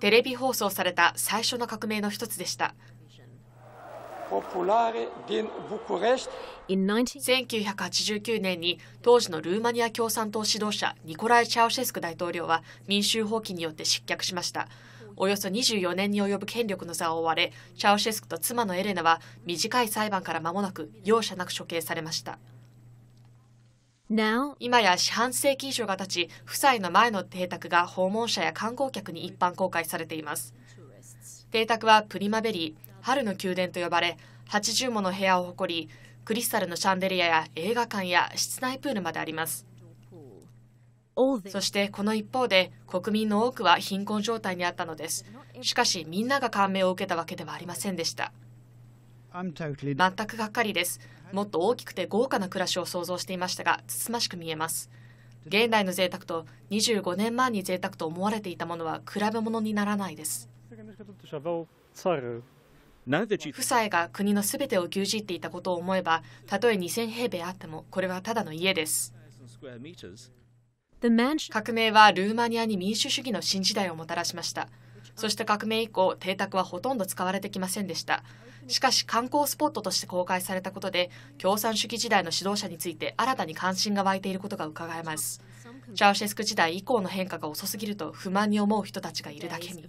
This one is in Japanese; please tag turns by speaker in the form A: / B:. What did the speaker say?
A: テレビ放送された最初の革命の一つでした。1989年に当時のルーマニア共産党指導者ニコライ・チャウシェスク大統領は民衆放棄によって失脚しました。およそ24年に及ぶ権力の座を追われ、チャウシェスクと妻のエレナは短い裁判から間もなく容赦なく処刑されました。Now, 今や四半世紀以上が経ち、夫妻の前の邸宅が訪問者や観光客に一般公開されています。邸宅はプリマベリー、春の宮殿と呼ばれ、80もの部屋を誇り、クリスタルのシャンデリアや映画館や室内プールまであります。そしてこの一方で国民の多くは貧困状態にあったのです。しかしみんなが感銘を受けたわけではありませんでした。全くがっかりです。もっと大きくて豪華な暮らしを想像していましたが、つつましく見えます。現代の贅沢と25年前に贅沢と思われていたものは比べ物にならないです。夫妻が国のすべてを牛耳っていたことを思えば、たとえ2000平米あっても、これはただの家です。革命はルーマニアに民主主義の新時代をもたらしました。そして革命以降邸宅はほとんど使われてきませんでしたしかし観光スポットとして公開されたことで共産主義時代の指導者について新たに関心が湧いていることがうかがえますチャウシェスク時代以降の変化が遅すぎると不満に思う人たちがいるだけに。